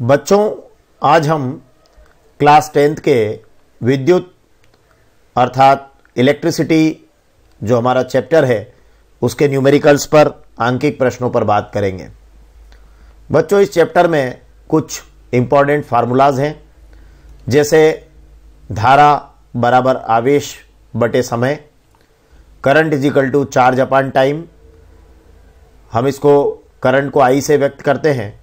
बच्चों आज हम क्लास टेंथ के विद्युत अर्थात इलेक्ट्रिसिटी जो हमारा चैप्टर है उसके न्यूमेरिकल्स पर आंकिक प्रश्नों पर बात करेंगे बच्चों इस चैप्टर में कुछ इम्पॉर्टेंट फार्मूलाज हैं जैसे धारा बराबर आवेश बटे समय current is equal to charge upon time हम इसको करंट को आई से व्यक्त करते हैं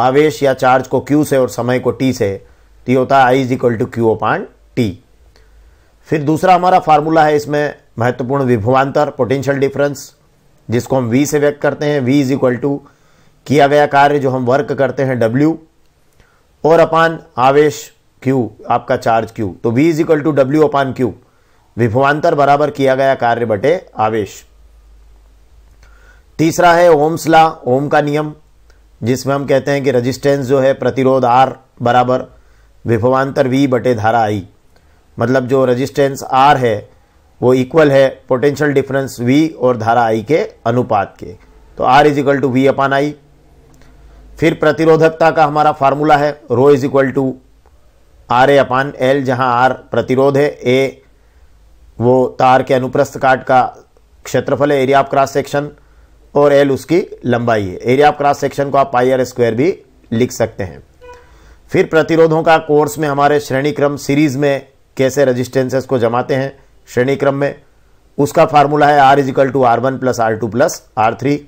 आवेश या चार्ज को क्यू से और समय को टी से तो ये होता है I is equal to Q upon T फिर दूसरा हमारा फार्मूला है इसमें महत्वपूर्ण विभवान्तर पोटेंशियल डिफरेंस जिसको हम वी से व्यक्त करते हैं वी इज इक्वल टू किया गया कार्य जो हम वर्क करते हैं डब्ल्यू और अपान आवेश क्यू आपका चार्ज क्यू तो V is equal to W upon Q विभवान्तर बराबर किया गया कार्य बटे आवेश तीसरा है ओम्स ला ओम का नियम जिसमें हम कहते हैं कि रजिस्टेंस जो है प्रतिरोध आर बराबर विभवान्तर वी बटे धारा आई मतलब जो रजिस्टेंस आर है वो इक्वल है पोटेंशियल डिफरेंस वी और धारा आई के अनुपात के तो R is equal to V upon I फिर प्रतिरोधकता का हमारा फार्मूला है rho is equal to R A upon L जहाँ आर प्रतिरोध है ए वो तार के अनुप्रस्थ काट का क्षेत्रफल है एरिया ऑफ क्रॉस सेक्शन और एल उसकी लंबाई है एरिया ऑफ क्रॉस सेक्शन को आप पाई आर स्क्वायर भी लिख सकते हैं फिर प्रतिरोधों का कोर्स में हमारे श्रेणी क्रम सीरीज में कैसे रजिस्टेंसेस को जमाते हैं श्रेणी क्रम में उसका फार्मूला है R is equal to R one plus R two plus R three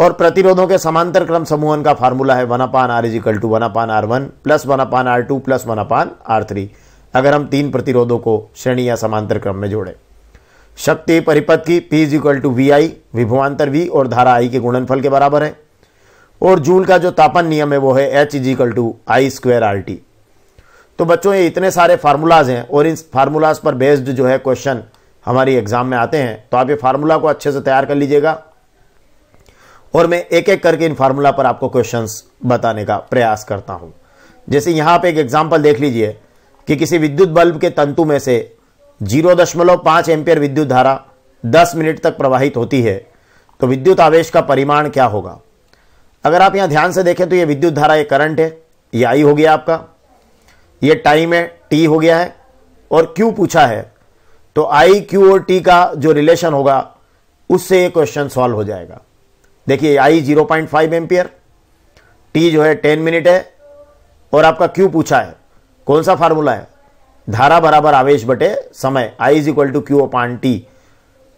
और प्रतिरोधों के समांतर क्रम समूहन का फार्मूला है one upon R is equal to one upon R one plus one upon R two plus one upon R three अगर हम तीन प्रतिरोधों को श्रेणी या समांतर क्रम में जोड़ें शक्ति परिपथ की P is equal to V I विभवान्तर वी और धारा आई के गुणनफल के बराबर है और जूल का जो तापन नियम है वो है H is equal to I square R T तो बच्चों ये इतने सारे फार्मूलाज हैं और इन फार्मूलाज पर बेस्ड जो है क्वेश्चन हमारी एग्जाम में आते हैं तो आप ये फार्मूला को अच्छे से तैयार कर लीजिएगा और मैं एक एक करके इन फार्मूला पर आपको क्वेश्चंस बताने का प्रयास करता हूं जैसे यहां पे एक एग्जाम्पल देख लीजिए कि किसी विद्युत बल्ब के तंतु में से जीरो दशमलव पांच एम्पियर विद्युत धारा दस मिनट तक प्रवाहित होती है तो विद्युत आवेश का परिमाण क्या होगा अगर आप यहां ध्यान से देखें तो यह विद्युत धारा यह करंट है यह आई हो गया आपका यह टाइम है टी हो गया है और क्यू पूछा है तो आई क्यू और टी का जो रिलेशन होगा उससे यह क्वेश्चन सॉल्व हो जाएगा देखिए I zero point five ampere T जो है टेन मिनट है और आपका क्यू पूछा है कौन सा फार्मूला है धारा बराबर आवेश बटे समय I is equal to Q upon T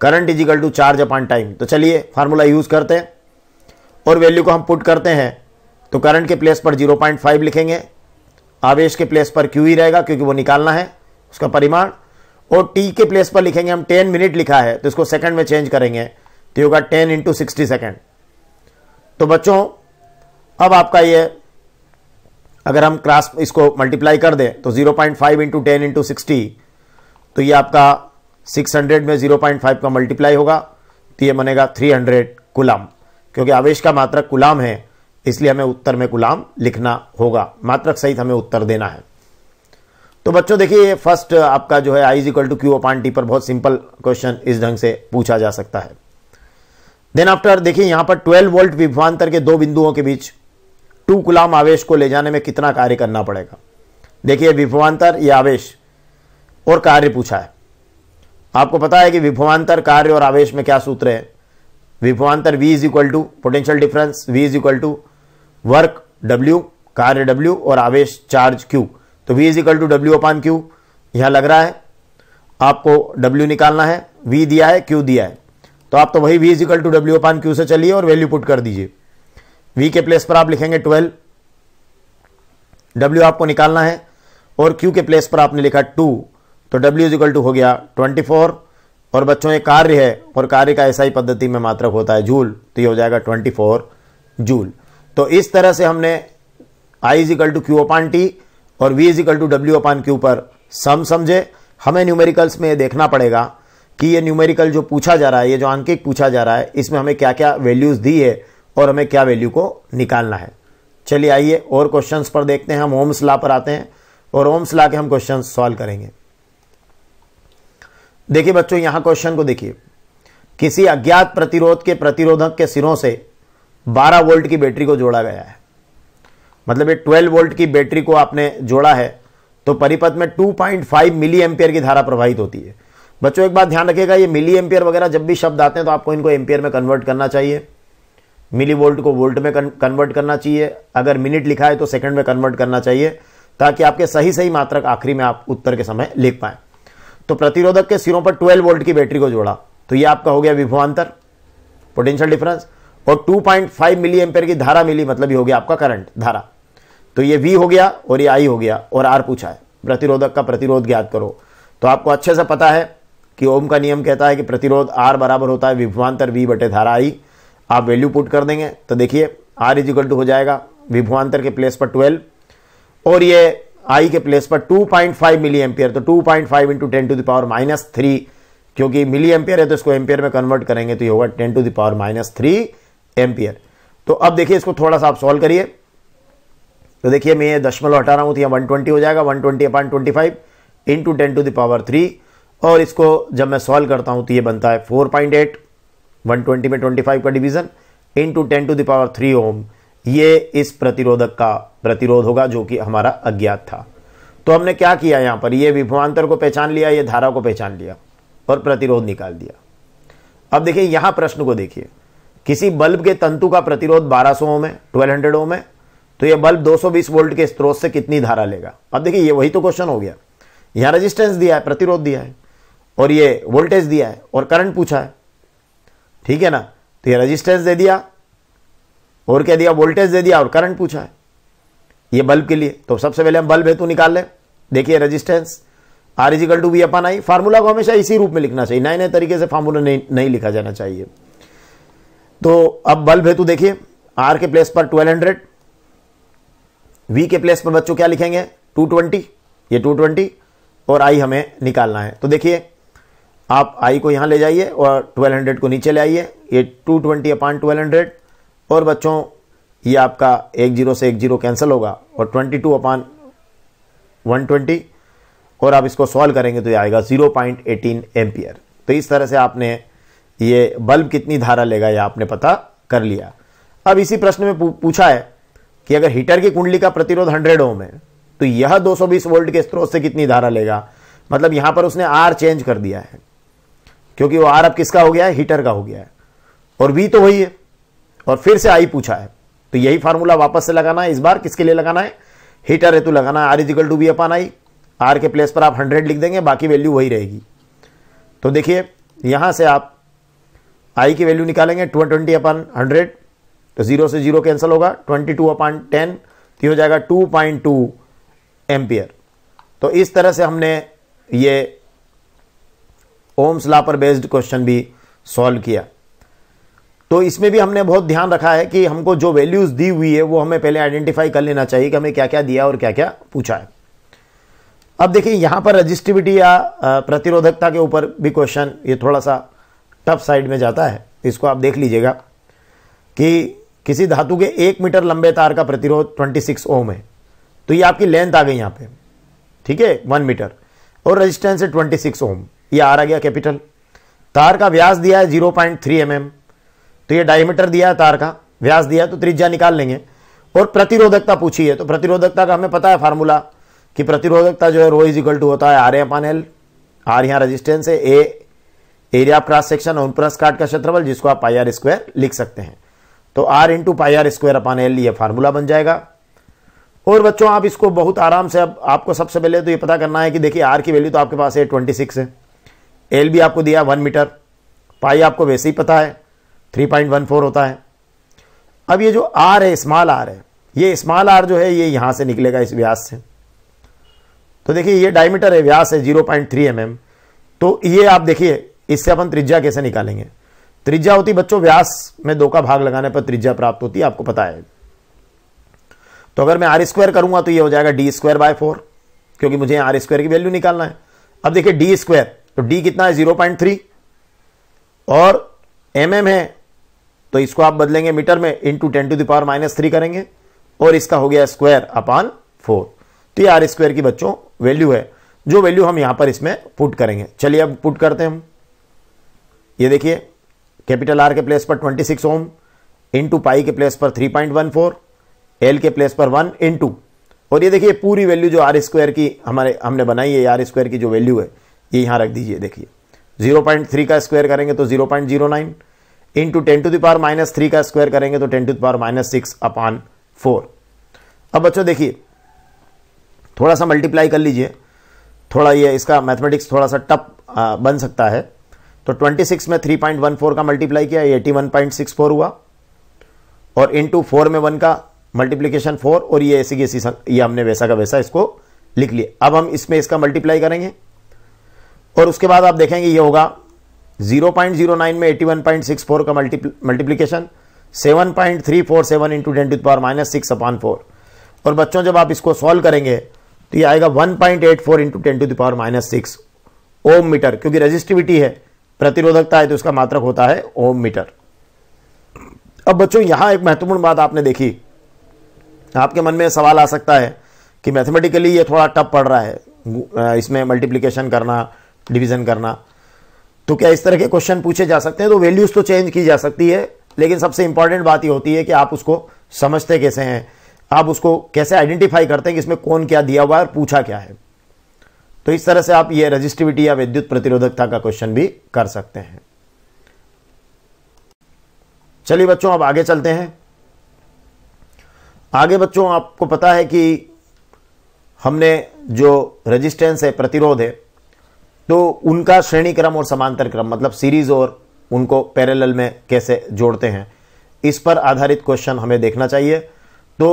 current is equal to charge upon time तो चलिए फार्मूला यूज करते हैं और वैल्यू को हम पुट करते हैं तो करंट के प्लेस पर 0.5 लिखेंगे आवेश के प्लेस पर क्यू ही रहेगा क्योंकि वो निकालना है उसका परिमाण और टी के प्लेस पर लिखेंगे हम 10 मिनट लिखा है तो इसको सेकंड में चेंज करेंगे तो होगा 10 इंटू सिक्सटी सेकेंड तो बच्चों अब आपका ये अगर हम क्रॉस इसको मल्टीप्लाई कर दें तो 0.5 point five into ten into sixty तो ये आपका 600 में 0.5 का मल्टीप्लाई होगा तो ये बनेगा 300 कुलाम क्योंकि आवेश का मात्रक कुलाम है इसलिए हमें उत्तर में कुलाम लिखना होगा मात्रक सहित हमें उत्तर देना है तो बच्चों देखिए फर्स्ट आपका जो है I equal to Q upon T पर बहुत सिंपल क्वेश्चन इस ढंग से पूछा जा सकता है देन आफ्टर देखिए यहां पर 12 वोल्ट विभवांतर के दो बिंदुओं के बीच टू गुलाम आवेश को ले जाने में कितना कार्य करना पड़ेगा देखिए विभवान्तर या आवेश और कार्य पूछा है आपको पता है कि विभवान्तर कार्य और आवेश में क्या सूत्र है विभवान्तर v is equal to potential difference v is equal to work w कार्य w और आवेश चार्ज q तो v is equal to W upon Q यहां लग रहा है आपको w निकालना है v दिया है q दिया है तो आप तो वही v is equal to W upon Q से चलिए और वैल्यू पुट कर दीजिए V के प्लेस पर आप लिखेंगे ट्वेल्व डब्ल्यू आपको निकालना है और क्यू के प्लेस पर आपने लिखा टू तो डब्ल्यू इजिकल टू हो गया ट्वेंटी फोर और बच्चों ये कार्य है और कार्य का ऐसा ही पद्धति में मात्रक होता है जूल तो ये हो जाएगा ट्वेंटी फोर जूल तो इस तरह से हमने I equal to Q upon T और V equal to W upon Q पर सम समझे हमें न्यूमेरिकल्स में ये देखना पड़ेगा कि ये न्यूमेरिकल जो पूछा जा रहा है ये जो आंकिक पूछा जा रहा है इसमें हमें क्या क्या वैल्यूज़ दी है और हमें क्या वैल्यू को निकालना है चलिए आइए और क्वेश्चंस पर देखते हैं हम ओम्स ला पर आते हैं और ओम्स ला के हम क्वेश्चन सॉल्व करेंगे देखिए बच्चों यहां क्वेश्चन को देखिए किसी अज्ञात प्रतिरोध के प्रतिरोधक के सिरों से 12 वोल्ट की बैटरी को जोड़ा गया है मतलब ये 12 वोल्ट की बैटरी को आपने जोड़ा है तो परिपथ में 2.5 मिली एम्पियर की धारा प्रवाहित होती है बच्चों एक बात ध्यान रखिएगा ये मिली एम्पियर वगैरह जब भी शब्द आते हैं तो आपको इनको एम्पियर में कन्वर्ट करना चाहिए मिली वोल्ट को वोल्ट में कन्वर्ट करना चाहिए अगर मिनट लिखा है तो सेकंड में कन्वर्ट करना चाहिए ताकि आपके सही सही मात्रक आखिरी में आप उत्तर के समय लिख पाए तो प्रतिरोधक के सिरों पर 12 वोल्ट की बैटरी को जोड़ा तो ये आपका हो गया विभवांतर पोटेंशियल डिफरेंस और 2.5 मिली एम्पेयर की धारा मिली मतलब ये हो गया आपका करंट धारा तो ये वी हो गया और ये आई हो गया और आर पूछा है प्रतिरोधक का प्रतिरोध ज्ञात करो तो आपको अच्छे से पता है कि ओम का नियम कहता है कि प्रतिरोध आर बराबर होता है विभवांतर वी बटे धारा आई आप वैल्यू पुट कर देंगे तो देखिए आर इजिकल टू हो जाएगा विभुआंतर के प्लेस पर ट्वेल्व और ये आई के प्लेस पर two point five milliampere तो two point five into ten to the power minus three क्योंकि मिली एम्पियर है तो इसको एम्पियर में कन्वर्ट करेंगे तो ये होगा ten to the power minus three ampere तो अब देखिए इसको थोड़ा सा आप सॉल्व करिए तो देखिए मैं ये दशमलव हटा रहा हूँ तो यहाँ वन ट्वेंटी हो जाएगा one twenty upon twenty five into ten to the power three और इसको जब मैं सॉल्व करता हूँ तो ये बनता है फोर पॉइंट एट 120 में 25 का division to ten to the power three ohm ये इस प्रतिरोधक का प्रतिरोध होगा जो कि हमारा अज्ञात था तो हमने क्या किया यहां पर यह विभवांतर को पहचान लिया ये धारा को पहचान लिया और प्रतिरोध निकाल दिया अब देखिए यहां प्रश्न को देखिए किसी बल्ब के तंतु का प्रतिरोध 1200 ओम है 1200 ओम है तो यह बल्ब 220 वोल्ट के स्रोत से कितनी धारा लेगा अब देखिए ये वही तो क्वेश्चन हो गया यहाँ रेजिस्टेंस दिया है प्रतिरोध दिया है और ये वोल्टेज दिया है और करंट पूछा है ठीक है ना तो ये रजिस्टेंस दे दिया और क्या दिया वोल्टेज दे दिया और करंट पूछा है ये बल्ब के लिए तो सबसे पहले हम बल्ब हेतु निकाल लें देखिए resistance R is equal to V upon I formula को हमेशा इसी रूप में लिखना चाहिए नए नए तरीके से फार्मूला नहीं नहीं लिखा जाना चाहिए तो अब बल्ब हेतु देखिए आर के प्लेस पर ट्वेल्व हंड्रेड वी के प्लेस पर बच्चों क्या लिखेंगे टू ट्वेंटी ये टू ट्वेंटी और आई हमें निकालना है तो देखिए आप आई को यहाँ ले जाइए और 1200 को नीचे ले आइए ये 220 ट्वेंटी अपान ट्वेल्व और बच्चों ये आपका एक जीरो से एक जीरो कैंसिल होगा और 22 टू अपान वन और आप इसको सॉल्व करेंगे तो ये आएगा 0.18 पॉइंट एम्पियर तो इस तरह से आपने ये बल्ब कितनी धारा लेगा यह आपने पता कर लिया अब इसी प्रश्न में पूछा है कि अगर हीटर की कुंडली का प्रतिरोध 100 ओम है तो यह 220 वोल्ट के स्रोत से कितनी धारा लेगा मतलब यहां पर उसने आर चेंज कर दिया है क्योंकि वो आर अब किसका हो गया है हीटर का हो गया है और वी तो वही है और फिर से आई पूछा है तो यही फार्मूला वापस से लगाना है इस बार किसके लिए लगाना है हीटर हेतु लगाना है R is equal to V upon I R के प्लेस पर आप हंड्रेड लिख देंगे बाकी वैल्यू वही रहेगी तो देखिए यहां से आप आई की वैल्यू निकालेंगे टू ट्वेंटी अपन हंड्रेड तो जीरो से जीरो कैंसिल होगा ट्वेंटी टू अपन टेन तो हो जाएगा टू पॉइंट टू एम्पियर तो इस तरह से हमने ये ओम्स लॉ पर बेस्ड क्वेश्चन भी सॉल्व किया तो इसमें भी हमने बहुत ध्यान रखा है कि हमको जो वैल्यूज़ दी हुई है वो हमें पहले आइडेंटिफाई कर लेना चाहिए कि हमें क्या क्या दिया और क्या क्या पूछा है अब देखिए यहां पर रजिस्टिविटी या प्रतिरोधकता के ऊपर भी क्वेश्चन ये थोड़ा सा टफ साइड में जाता है इसको आप देख लीजिएगा कि किसी धातु के एक मीटर लंबे तार का प्रतिरोध 26 ओम है तो ये आपकी लेंथ आ गई यहां पे ठीक है वन मीटर और रेजिस्टेंस है 26 ओम ये आर आ गया कैपिटल तार का व्यास दिया है zero point three m m तो ये डायमीटर दिया है तार का व्यास दिया है तो त्रिज्या निकाल लेंगे और प्रतिरोधकता पूछी है तो प्रतिरोधकता का हमें पता है फार्मूला कि प्रतिरोधकता जो है रो इज इक्वल टू होता है R A upon L R यहाँ रजिस्टेंस है A area of cross section और प्लस काट का क्षेत्रफल जिसको आप पाई आर स्क्वायर लिख सकते हैं तो R into pi R square upon L ये फार्मूला बन जाएगा और बच्चों आप इसको बहुत आराम से अब आपको सबसे पहले तो ये पता करना है कि देखिए आर की वैल्यू तो आपके पास है ट्वेंटी सिक्स है एल भी आपको दिया वन मीटर पाई आपको वैसे ही पता है थ्री पॉइंट वन फोर होता है अब ये जो आर है स्मॉल आर है ये स्मॉल आर जो है ये यहां से निकलेगा इस व्यास से तो देखिए ये डायमीटर है व्यास है zero point three m m तो ये आप देखिए इससे अपन त्रिज्या कैसे निकालेंगे त्रिज्या होती बच्चों व्यास में दो का भाग लगाने पर त्रिज्या प्राप्त होती है आपको पता है तो अगर मैं आर स्क्वायर करूंगा तो ये हो जाएगा डी स्क्वायर बाय फोर क्योंकि मुझे आर स्क्वायर की वैल्यू निकालना है अब देखिए डी स्क्वायर तो डी कितना है जीरो पॉइंट थ्री और एम mm है तो इसको आप बदलेंगे मीटर में into ten to the power minus three करेंगे और इसका हो गया स्क्वायर अपॉन फोर तो ये आर स्क्वायर की बच्चों वैल्यू है जो वैल्यू हम यहां पर इसमें पुट करेंगे चलिए अब पुट करते हैं हम ये देखिए कैपिटल आर के प्लेस पर 26 ओम इंटू पाई के प्लेस पर 3.14 एल के प्लेस पर 1 इंटू और ये देखिए पूरी वैल्यू जो आर स्क्वायर की हमारे हमने बनाई है आर स्क्वायर की जो वैल्यू है ये यहां रख दीजिए देखिए जीरो पॉइंट थ्री का स्क्वायर करेंगे तो zero point zero nine into ten to the power minus three का स्क्वायर करेंगे तो ten to the power minus six upon four अब बच्चों देखिए थोड़ा सा मल्टीप्लाई कर लीजिए थोड़ा ये इसका मैथमेटिक्स थोड़ा सा टप बन सकता है तो 26 में 3.14 का मल्टीप्लाई किया eighty one point six four हुआ और इंटू फोर में वन का मल्टीप्लीकेशन फोर और ये ऐसी ऐसी ये हमने वैसा का वैसा इसको लिख लिया अब हम इसमें इसका मल्टीप्लाई करेंगे और उसके बाद आप देखेंगे ये होगा 0.09 में 81.64 का multiplication seven into ten to power minus six upon four और बच्चों जब आप इसको सॉल्व करेंगे तो ये आएगा one point eight four into ten to power minus six ohm metre क्योंकि रेजिस्टिविटी है प्रतिरोधकता है तो उसका मात्रक होता है ओम मीटर अब बच्चों यहां एक महत्वपूर्ण बात आपने देखी आपके मन में सवाल आ सकता है कि मैथमेटिकली ये थोड़ा टफ पड़ रहा है इसमें मल्टीप्लीकेशन करना डिवीजन करना तो क्या इस तरह के क्वेश्चन पूछे जा सकते हैं तो वैल्यूज तो चेंज की जा सकती है लेकिन सबसे इंपॉर्टेंट बात यह होती है कि आप उसको समझते कैसे हैं आप उसको कैसे आइडेंटिफाई करते हैं कि इसमें कौन क्या दिया हुआ है और पूछा क्या है तो इस तरह से आप ये रजिस्टिविटी या विद्युत प्रतिरोधकता का क्वेश्चन भी कर सकते हैं चलिए बच्चों आप आगे चलते हैं आगे बच्चों आपको पता है कि हमने जो रेजिस्टेंस है प्रतिरोध है तो उनका श्रेणी क्रम और समांतर क्रम मतलब सीरीज और उनको पैरेलल में कैसे जोड़ते हैं इस पर आधारित क्वेश्चन हमें देखना चाहिए तो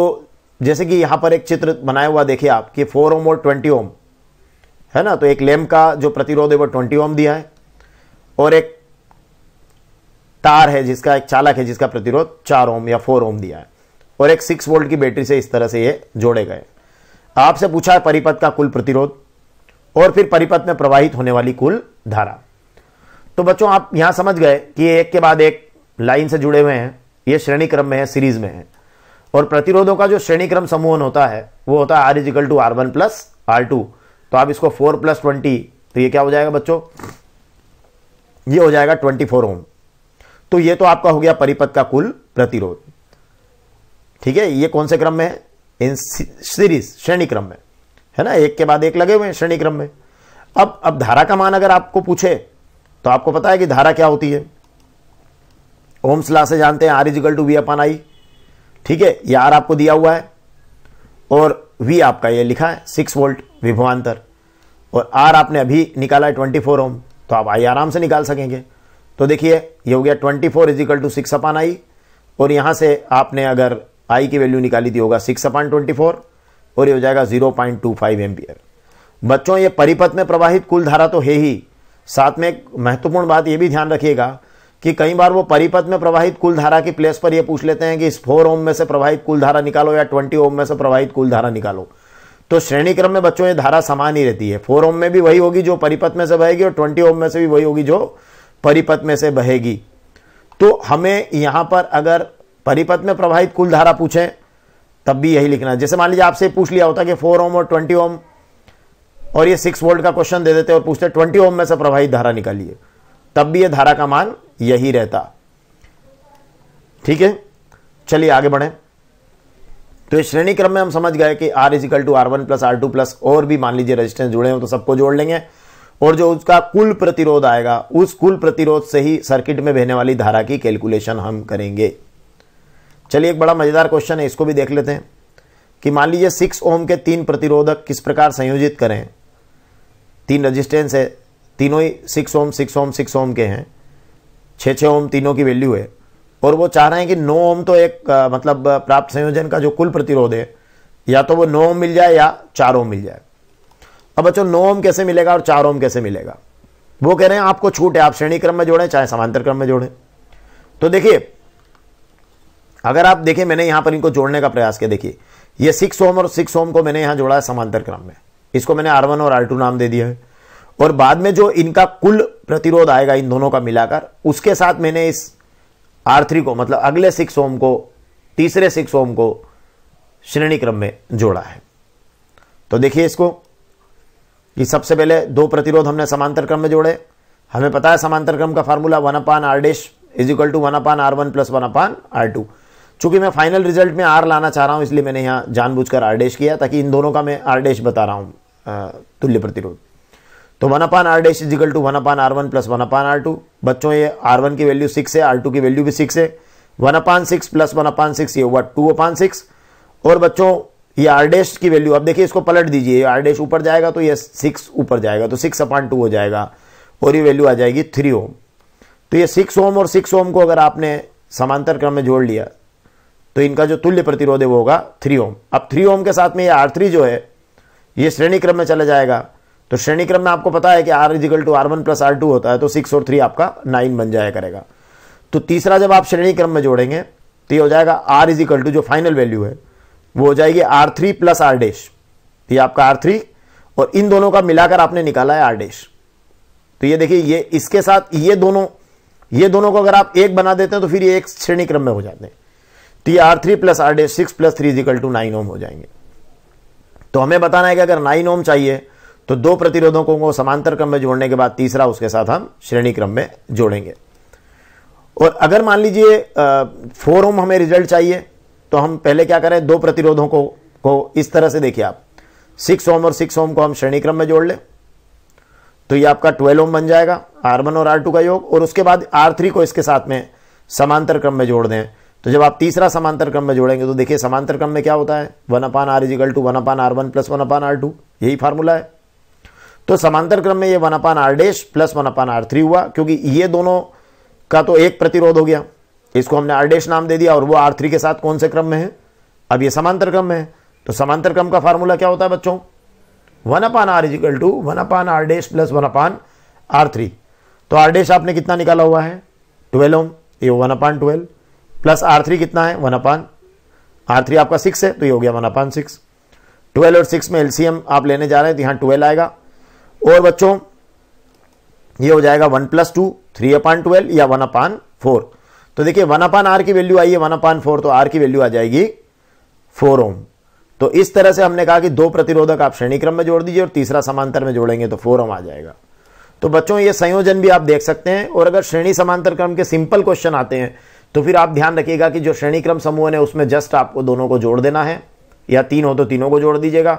जैसे कि यहां पर एक चित्र बनाया हुआ देखिए आप कि फोर ओम और ट्वेंटी ओम है ना तो एक लेम का जो प्रतिरोध है वो ट्वेंटी ओम दिया है और एक तार है जिसका एक चालक है जिसका प्रतिरोध चार ओम या फोर ओम दिया है और एक सिक्स वोल्ट की बैटरी से इस तरह से ये जोड़े गए आपसे पूछा है परिपथ का कुल प्रतिरोध और फिर परिपथ में प्रवाहित होने वाली कुल धारा तो बच्चों आप यहां समझ गए कि एक के बाद एक लाइन से जुड़े हुए हैं ये श्रेणी क्रम में है सीरीज में है और प्रतिरोधों का जो श्रेणी क्रम समूहन होता है वो होता है R is equal to R one plus R two तो आप इसको फोर प्लस ट्वेंटी तो ये क्या हो जाएगा बच्चों ये हो जाएगा ट्वेंटी फोर ओम तो ये तो आपका हो गया परिपथ का कुल प्रतिरोध ठीक है ये कौन से क्रम में है इन सीरीज श्रेणी क्रम में है ना एक के बाद एक लगे हुए श्रेणी क्रम में अब अब धारा का मान अगर आपको पूछे तो आपको पता है कि धारा क्या होती है ओम्स ला से जानते हैं R is equal to V upon I ठीक है ये आर आपको दिया हुआ है और वी आपका ये लिखा है सिक्स वोल्ट विभवान्तर और आर आपने अभी निकाला है ट्वेंटी फोर ओम तो आप आई आराम से निकाल सकेंगे तो देखिए ये हो गया twenty four is equal to six upon I और यहां से आपने अगर आई की वैल्यू निकाली थी होगा सिक्स अपान ट्वेंटी फोर और ये हो जाएगा zero point two five ampere बच्चों ये परिपथ में प्रवाहित कुल धारा तो है ही साथ में एक महत्वपूर्ण बात ये भी ध्यान रखिएगा कि कई बार वो परिपथ में प्रवाहित कुल धारा की प्लेस पर ये पूछ लेते हैं कि इस फोर ओम में से प्रवाहित कुल धारा निकालो या ट्वेंटी ओम में से प्रवाहित कुल धारा निकालो तो श्रेणी क्रम में बच्चों ये धारा समान ही रहती है फोर ओम में भी वही होगी जो परिपथ में से बहेगी और ट्वेंटी ओम में से भी वही होगी जो परिपथ में से बहेगी तो हमें यहां पर अगर परिपथ में प्रवाहित कुल धारा पूछें तब भी यही लिखना जैसे मान लीजिए आपसे पूछ लिया होता कि फोर ओम और ट्वेंटी ओम और ये सिक्स वोल्ट का क्वेश्चन दे देते और पूछते ट्वेंटी ओम में से प्रभावित धारा निकालिए तब भी ये धारा का मान यही रहता ठीक है चलिए आगे बढ़े तो इस श्रेणी क्रम में हम समझ गए कि R is equal to R one plus R two plus और भी मान लीजिए रेजिस्टेंस जुड़े हो तो सबको जोड़ लेंगे और जो उसका कुल प्रतिरोध आएगा उस कुल प्रतिरोध से ही सर्किट में बहने वाली धारा की कैलकुलेशन हम करेंगे चलिए एक बड़ा मज़ेदार क्वेश्चन है इसको भी देख लेते हैं कि मान लीजिए सिक्स ओम के तीन प्रतिरोधक किस प्रकार संयोजित करें तीन रजिस्टेंस है तीनों ही six ohm six ohm six ohm के हैं छः छः ओम तीनों की वैल्यू है और वो चाह रहे हैं कि नौ ओम तो एक आ, मतलब प्राप्त संयोजन का जो कुल प्रतिरोध है या तो वो नौ ओम मिल जाए या चार ओम मिल जाए अब बच्चों नौ ओम कैसे मिलेगा और चार ओम कैसे मिलेगा वो कह रहे हैं आपको छूट है आप श्रेणी क्रम में जोड़ें चाहे समांतर क्रम में जोड़ें तो देखिए अगर आप देखें मैंने यहां पर इनको जोड़ने का प्रयास किया देखिए ये सिक्स ओम और सिक्स ओम को मैंने यहां जोड़ा है समांतर क्रम में इसको मैंने आर वन और आर टू नाम दे दिया है और बाद में जो इनका कुल प्रतिरोध आएगा इन दोनों का मिलाकर उसके साथ मैंने इस आर थ्री को मतलब अगले सिक्स ओम को तीसरे सिक्स ओम को श्रेणी क्रम में जोड़ा है तो देखिए इसको कि सबसे पहले दो प्रतिरोध हमने समांतर क्रम में जोड़े हमें पता है समांतर क्रम का formula one upon R dash is equal to one upon R one plus one upon R two चूंकि मैं फाइनल रिजल्ट में आर लाना चाह रहा हूँ इसलिए मैंने यहां जानबूझकर आर डैश किया ताकि इन दोनों का मैं आर बता रहा हूं तुल्य प्रतिरोध तो one upon R dash is equal to one upon R one plus one upon R two बच्चों ये आर वन की वैल्यू सिक्स है आर टू की वैल्यू भी सिक्स है one upon six plus one upon six ये हुआ टू अपान सिक्स और बच्चों ये आर डेश की वैल्यू अब देखिए इसको पलट दीजिए आर डेश ऊपर जाएगा तो ये सिक्स ऊपर जाएगा तो सिक्स अपान टू हो जाएगा और ये वैल्यू आ जाएगी थ्री ओम तो ये सिक्स ओम और सिक्स ओम को अगर आपने समांतर क्रम में जोड़ लिया तो इनका जो तुल्य प्रतिरोध है वो होगा थ्री ओम अब थ्री ओम के साथ में ये आर थ्री जो है ये श्रेणी क्रम में चला जाएगा तो श्रेणी क्रम में आपको पता है कि R is equal to R one plus R two होता है तो सिक्स और थ्री आपका नाइन बन जाया करेगा तो तीसरा जब आप श्रेणी क्रम में जोड़ेंगे तो ये हो जाएगा आर इजिकल टू जो फाइनल वैल्यू है वो हो जाएगी R three plus R dash ये आपका आर थ्री और इन दोनों का मिलाकर आपने निकाला है आर डेश तो ये देखिए ये इसके साथ ये दोनों ये दोनों को अगर आप एक बना देते हैं तो फिर ये एक श्रेणी क्रम में हो जाते हैं T R three plus R dash six plus three is equal to nine ohm हो जाएंगे तो हमें बताना है कि अगर नाइन ओम चाहिए तो दो प्रतिरोधों को समांतर क्रम में जोड़ने के बाद तीसरा उसके साथ हम श्रेणी क्रम में जोड़ेंगे और अगर मान लीजिए फोर ओम हमें रिजल्ट चाहिए तो हम पहले क्या करें दो प्रतिरोधों को को इस तरह से देखिए आप सिक्स ओम और सिक्स ओम को हम श्रेणी क्रम में जोड़ लें तो ये आपका ट्वेल्व ओम बन जाएगा आर वन और आर टू का योग और उसके बाद आर थ्री को इसके साथ में समांतर क्रम में जोड़ दें तो जब आप तीसरा समांतर क्रम में जोड़ेंगे तो देखिए समांतर क्रम में क्या होता है one upon R is equal to one upon R one plus one upon R two यही फार्मूला है तो समांतर क्रम में ये one upon R dash plus one upon R three हुआ क्योंकि ये दोनों का तो एक प्रतिरोध हो गया इसको हमने आर डैश नाम दे दिया और वो आर थ्री के साथ कौन से क्रम में है अब ये समांतर क्रम में है तो समांतर क्रम का फार्मूला क्या होता है बच्चों one upon R is equal to one upon R dash plus one upon R three तो आर डैश आपने कितना निकाला हुआ है ट्वेल्व ओम ये one upon twelve plus R three कितना है वन अपान आर थ्री आपका सिक्स है तो ये हो गया वन अपान सिक्स ट्वेल्व और सिक्स में एलसीएम आप लेने जा रहे हैं तो यहां ट्वेल्व आएगा और बच्चों ये हो जाएगा one plus two three upon twelve या वन अपान फोर तो देखिए वन अपान आर की वैल्यू आई है वन अपान फोर तो आर की वैल्यू आ जाएगी फोर ओम तो इस तरह से हमने कहा कि दो प्रतिरोधक आप श्रेणी क्रम में जोड़ दीजिए और तीसरा समांतर में जोड़ेंगे तो फोर ओम आ जाएगा तो बच्चों ये संयोजन भी आप देख सकते हैं और अगर श्रेणी समांतर क्रम के सिंपल क्वेश्चन आते हैं तो फिर आप ध्यान रखिएगा कि जो श्रेणी क्रम समूह है उसमें जस्ट आपको दोनों को जोड़ देना है या तीन हो तो तीनों को जोड़ दीजिएगा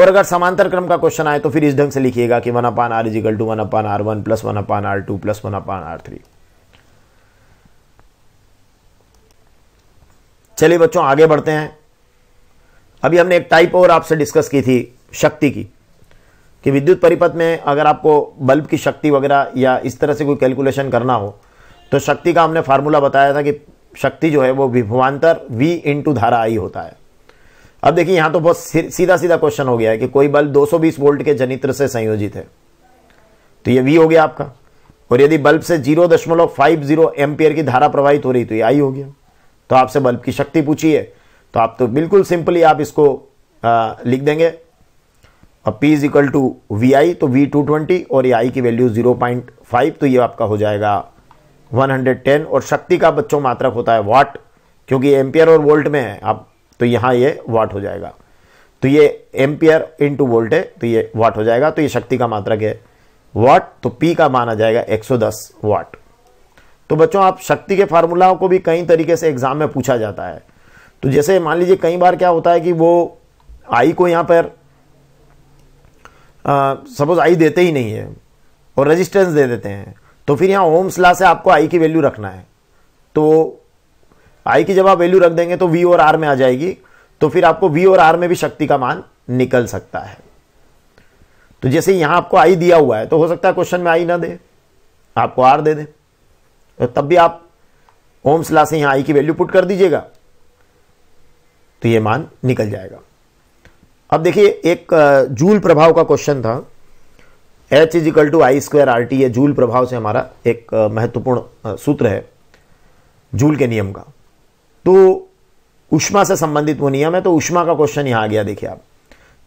और अगर समांतर क्रम का क्वेश्चन आए तो फिर इस ढंग से लिखिएगा कि one upon R is equal to one upon R one plus one upon R two plus one upon R three चलिए बच्चों आगे बढ़ते हैं अभी हमने एक टाइप और आपसे डिस्कस की थी शक्ति की कि विद्युत परिपथ में अगर आपको बल्ब की शक्ति वगैरह या इस तरह से कोई कैलकुलेशन करना हो तो शक्ति का हमने फार्मूला बताया था कि शक्ति जो है वो विभवान्तर वी इंटू धारा आई होता है अब देखिए यहां तो बहुत सीधा सीधा क्वेश्चन हो गया है कि कोई बल 220 वोल्ट के जनित्र से संयोजित है तो ये वी हो गया आपका और यदि बल्ब से 0.50 दशमलव एम्पियर की धारा प्रवाहित हो रही तो ये आई हो गया तो आपसे बल्ब की शक्ति पूछी है तो आप तो बिल्कुल सिंपली आप इसको आ, लिख देंगे अब P is equal to V I तो वी टू ट्वेंटी और ये आई की वैल्यू जीरो पॉइंट फाइव तो ये आपका हो जाएगा 110 और शक्ति का बच्चों मात्रक होता है वाट क्योंकि एम्पियर और वोल्ट में है आप तो यहाँ ये वाट हो जाएगा तो ये एम्पियर इंटू वोल्ट है तो ये वाट हो जाएगा तो ये शक्ति का मात्रक है वाट तो पी का माना जाएगा 110 वाट तो बच्चों आप शक्ति के फार्मूलाओं को भी कई तरीके से एग्जाम में पूछा जाता है तो जैसे मान लीजिए कई बार क्या होता है कि वो आई को यहाँ पर सपोज आई देते ही नहीं है और रेजिस्टेंस दे देते हैं तो फिर यहाँ ओम्स ला से आपको आई की वैल्यू रखना है तो आई की जब आप वैल्यू रख देंगे तो वी और आर में आ जाएगी तो फिर आपको वी और आर में भी शक्ति का मान निकल सकता है तो जैसे यहां आपको आई दिया हुआ है तो हो सकता है क्वेश्चन में आई ना दे आपको आर दे दे तो तब भी आप ओम्स ला से यहां आई की वैल्यू पुट कर दीजिएगा तो ये मान निकल जाएगा अब देखिए एक जूल प्रभाव का क्वेश्चन था H is equal to I square R T ये जूल प्रभाव से हमारा एक महत्वपूर्ण सूत्र है जूल के नियम का तो उष्मा से संबंधित वो नियम है तो उष्मा का क्वेश्चन यहां आ गया देखिए आप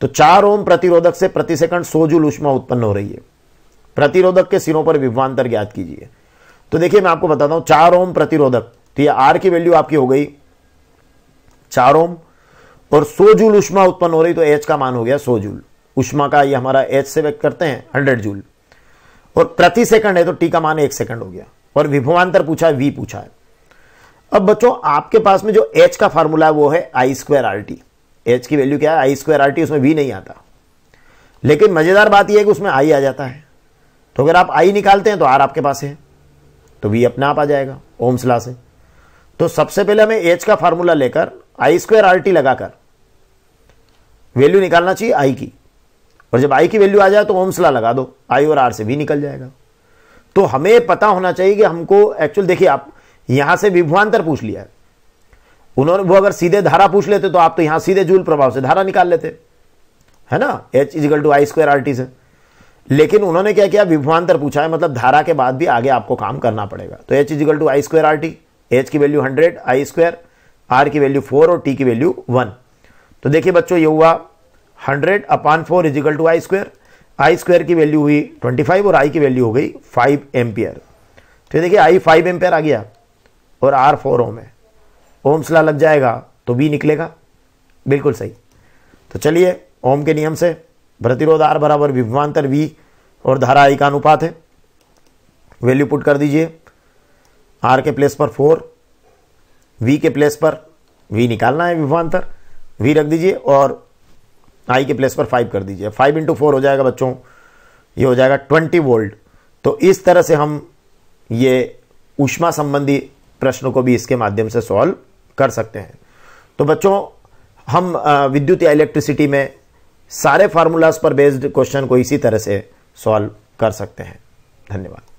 तो चार ओम प्रतिरोधक से प्रति सेकंड सो जूल उष्मा उत्पन्न हो रही है प्रतिरोधक के सिरों पर विभवान्तर ज्ञात कीजिए तो देखिए मैं आपको बताता हूं चार ओम प्रतिरोधक तो ये आर की वैल्यू आपकी हो गई चार ओम और सो जूल उष्मा उत्पन्न हो रही तो एच का मान हो गया सो जूल उष्मा का ये हमारा एच से व्यक्त करते हैं हंड्रेड जूल और प्रति सेकंड है तो टी का मान एक सेकंड हो गया और विभवांतर पूछा है वी पूछा है अब बच्चों आपके पास में जो एच का फार्मूला है वो है I square R T H की वैल्यू क्या है आई स्क्वायर आर टी उसमें वी नहीं आता लेकिन मज़ेदार बात यह है कि उसमें आई आ जाता है तो अगर आप आई निकालते हैं तो आर आपके पास है तो वी अपने आप आ जाएगा ओम्स से तो सबसे पहले हमें एच का फार्मूला लेकर आई स्क्वायर आर टी लगाकर वैल्यू निकालना चाहिए आई की और जब आई की वैल्यू आ जाए तो ओम्सला लगा दो आई और आर से भी निकल जाएगा तो हमें पता होना चाहिए कि हमको एक्चुअल देखिए आप यहां से विभवान्तर पूछ लिया है उन्होंने वो अगर सीधे धारा पूछ लेते तो आप तो यहां सीधे जूल प्रभाव से धारा निकाल लेते है ना H is equal to I square R T से लेकिन उन्होंने क्या किया विभवान्तर पूछा है मतलब धारा के बाद भी आगे आपको काम करना पड़ेगा तो H is equal to I square R T H की value hundred I square R की वैल्यू फोर और टी की वैल्यू वन तो देखिए बच्चों ये हुआ hundred upon four is equal to I square I square की वैल्यू हुई ट्वेंटी फाइव और आई की वैल्यू हो गई फाइव एम्पियर तो देखिए आई फाइव एम्पियर आ गया और आर फोर ओम है ओम्स ला लग जाएगा तो बी निकलेगा बिल्कुल सही तो चलिए ओम के नियम से प्रतिरोध आर बराबर विभवान्तर वी और धारा आई का अनुपात है वैल्यू पुट कर दीजिए आर के प्लेस पर फोर वी के प्लेस पर वी निकालना है विभवान्तर वी रख दीजिए और आई के प्लेस पर फाइव कर दीजिए फाइव इंटू फोर हो जाएगा बच्चों ये हो जाएगा ट्वेंटी वोल्ट तो इस तरह से हम ये ऊष्मा संबंधी प्रश्नों को भी इसके माध्यम से सॉल्व कर सकते हैं तो बच्चों हम विद्युत या इलेक्ट्रिसिटी में सारे फार्मूलाज पर बेस्ड क्वेश्चन को इसी तरह से सॉल्व कर सकते हैं धन्यवाद